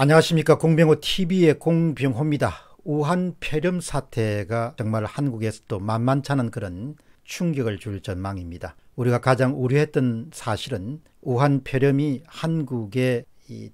안녕하십니까 공병호 TV의 공병호입니다. 우한 폐렴 사태가 정말 한국에서도 만만찮은 그런 충격을 줄 전망입니다. 우리가 가장 우려했던 사실은 우한 폐렴이 한국에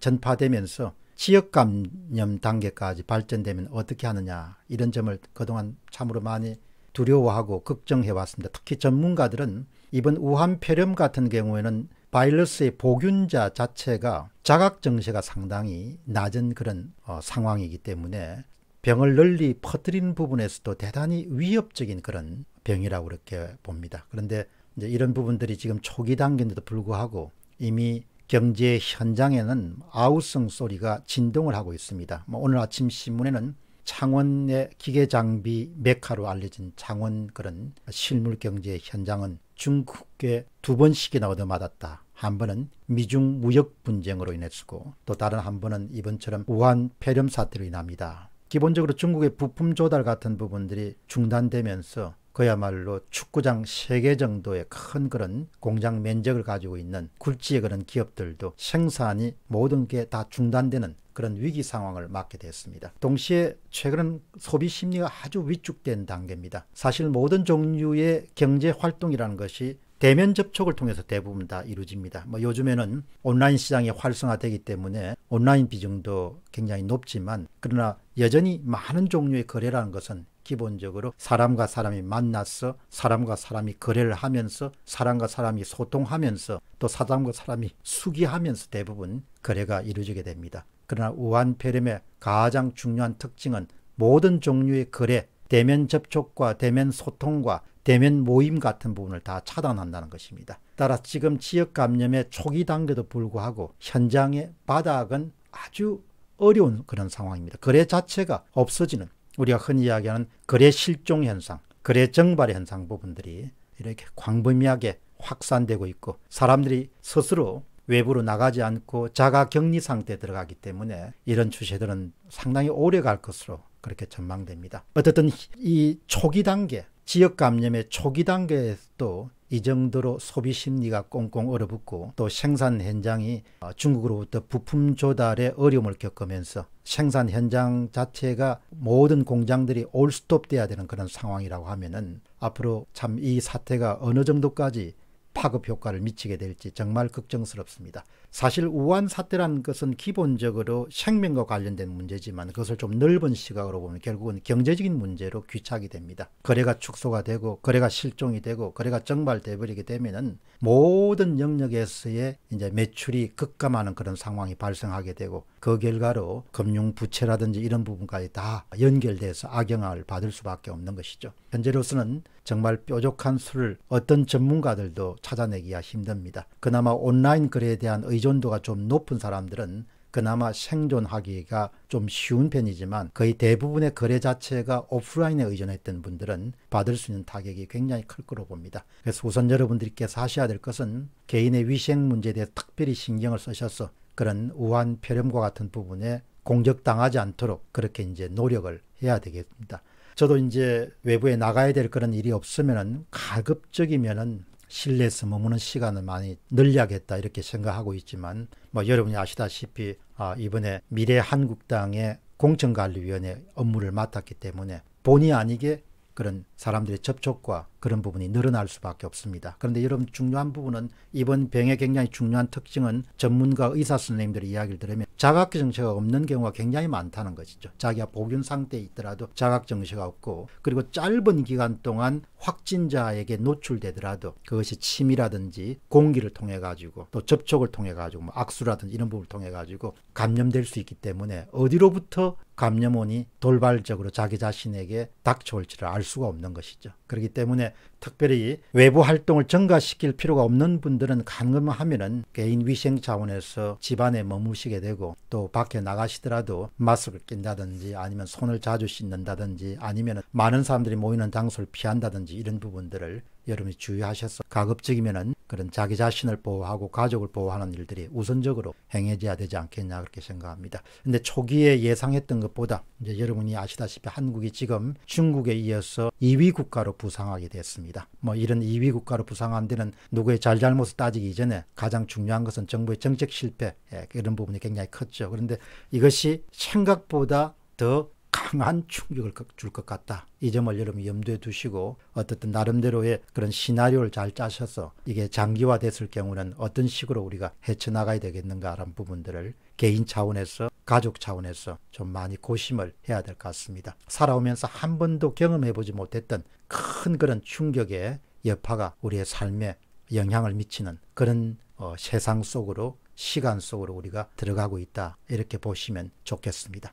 전파되면서 지역 감염 단계까지 발전되면 어떻게 하느냐 이런 점을 그동안 참으로 많이 두려워하고 걱정해 왔습니다. 특히 전문가들은 이번 우한 폐렴 같은 경우에는 바이러스의 보균자 자체가 자각증세가 상당히 낮은 그런 어, 상황이기 때문에 병을 널리 퍼뜨린 부분에서도 대단히 위협적인 그런 병이라고 그렇게 봅니다. 그런데 이제 이런 부분들이 지금 초기 단계인데도 불구하고 이미 경제 현장에는 아우성 소리가 진동을 하고 있습니다. 뭐 오늘 아침 신문에는 창원의 기계 장비 메카로 알려진 창원 그런 실물 경제 현장은 중국의두 번씩이나 얻어맞았다. 한 번은 미중 무역 분쟁으로 인해서고 또 다른 한 번은 이번처럼 우한 폐렴 사태로 인합니다. 기본적으로 중국의 부품 조달 같은 부분들이 중단되면서 그야말로 축구장 3개 정도의 큰 그런 공장 면적을 가지고 있는 굴지의 그런 기업들도 생산이 모든 게 다 중단되는 그런 위기 상황을 맞게 됐습니다. 동시에 최근 소비 심리가 아주 위축된 단계입니다. 사실 모든 종류의 경제 활동이라는 것이 대면 접촉을 통해서 대부분 다 이루어집니다. 뭐 요즘에는 온라인 시장이 활성화되기 때문에 온라인 비중도 굉장히 높지만 그러나 여전히 많은 종류의 거래라는 것은 기본적으로 사람과 사람이 만나서 사람과 사람이 거래를 하면서 사람과 사람이 소통하면서 또 사람과 사람이 수기하면서 대부분 거래가 이루어지게 됩니다. 그러나 우한폐렴의 가장 중요한 특징은 모든 종류의 거래, 대면 접촉과 대면 소통과 대면 모임 같은 부분을 다 차단한다는 것입니다. 따라 지금 지역 감염의 초기 단계도 불구하고 현장의 바닥은 아주 어려운 그런 상황입니다. 거래 자체가 없어지는 우리가 흔히 이야기하는 거래 실종 현상, 거래 정발 현상 부분들이 이렇게 광범위하게 확산되고 있고 사람들이 스스로 외부로 나가지 않고 자가 격리 상태에 들어가기 때문에 이런 추세들은 상당히 오래 갈 것으로 그렇게 전망됩니다. 어쨌든 이 초기 단계 지역 감염의 초기 단계에서도 이 정도로 소비 심리가 꽁꽁 얼어붙고 또 생산 현장이 어, 중국으로부터 부품 조달에 어려움을 겪으면서 생산 현장 자체가 모든 공장들이 올스톱돼야 되는 그런 상황이라고 하면은 앞으로 참 이 사태가 어느 정도까지 파급 효과를 미치게 될지 정말 걱정스럽습니다. 사실 우한 사태란 것은 기본적으로 생명과 관련된 문제지만 그것을 좀 넓은 시각으로 보면 결국은 경제적인 문제로 귀착이 됩니다. 거래가 축소가 되고 거래가 실종이 되고 거래가 정발돼 버리게 되면은 모든 영역에서의 이제 매출이 급감하는 그런 상황이 발생하게 되고 그 결과로 금융 부채라든지 이런 부분까지 다 연결돼서 악영향을 받을 수밖에 없는 것이죠. 현재로서는 정말 뾰족한 수를 어떤 전문가들도 찾아내기가 힘듭니다. 그나마 온라인 글에 대한 의존도가 좀 높은 사람들은 그나마 생존하기가 좀 쉬운 편이지만 거의 대부분의 거래 자체가 오프라인에 의존했던 분들은 받을 수 있는 타격이 굉장히 클 거로 봅니다. 그래서 우선 여러분들께서 하셔야 될 것은 개인의 위생 문제에 대해 특별히 신경을 쓰셔서 그런 우한 폐렴과 같은 부분에 공격당하지 않도록 그렇게 이제 노력을 해야 되겠습니다. 저도 이제 외부에 나가야 될 그런 일이 없으면은 가급적이면은 실내에서 머무는 시간을 많이 늘려야겠다 이렇게 생각하고 있지만 뭐 여러분이 아시다시피 아 이번에 미래 한국당의 공천관리위원회 업무를 맡았기 때문에 본의 아니게 그런 사람들의 접촉과 그런 부분이 늘어날 수밖에 없습니다. 그런데 여러분 중요한 부분은 이번 병의 굉장히 중요한 특징은 전문가 의사 선생님들의 이야기를 들으면 자각 정체가 없는 경우가 굉장히 많다는 것이죠. 자기가 복균 상태에 있더라도 자각 정체가 없고 그리고 짧은 기간 동안 확진자에게 노출되더라도 그것이 침이라든지 공기를 통해 가지고 또 접촉을 통해 가지고 뭐 악수라든지 이런 부분을 통해 가지고 감염될 수 있기 때문에 어디로부터 감염원이 돌발적으로 자기 자신에게 닥쳐올지를 알 수가 없는 것이죠. 그렇기 때문에 특별히 외부 활동을 증가시킬 필요가 없는 분들은 가능하면은 개인 위생 차원에서 집안에 머무시게 되고 또 밖에 나가시더라도 마스크를 낀다든지 아니면 손을 자주 씻는다든지 아니면 많은 사람들이 모이는 장소를 피한다든지 이런 부분들을 여러분이 주의하셔서 가급적이면은 그런 자기 자신을 보호하고 가족을 보호하는 일들이 우선적으로 행해져야 되지 않겠냐 그렇게 생각합니다. 근데 초기에 예상했던 것보다 이제 여러분이 아시다시피 한국이 지금 중국에 이어서 2위 국가로 부상하게 됐습니다. 뭐 이런 2위 국가로 부상한 데는 누구의 잘잘못을 따지기 이전에 가장 중요한 것은 정부의 정책 실패 예, 이런 부분이 굉장히 컸죠. 그런데 이것이 생각보다 더 강한 충격을 줄 것 같다. 이 점을 여러분 염두에 두시고 어떻든 나름대로의 그런 시나리오를 잘 짜셔서 이게 장기화 됐을 경우는 어떤 식으로 우리가 헤쳐나가야 되겠는가라는 부분들을 개인 차원에서 가족 차원에서 좀 많이 고심을 해야 될 것 같습니다. 살아오면서 한 번도 경험해보지 못했던 큰 그런 충격의 여파가 우리의 삶에 영향을 미치는 그런 어, 세상 속으로 시간 속으로 우리가 들어가고 있다 이렇게 보시면 좋겠습니다.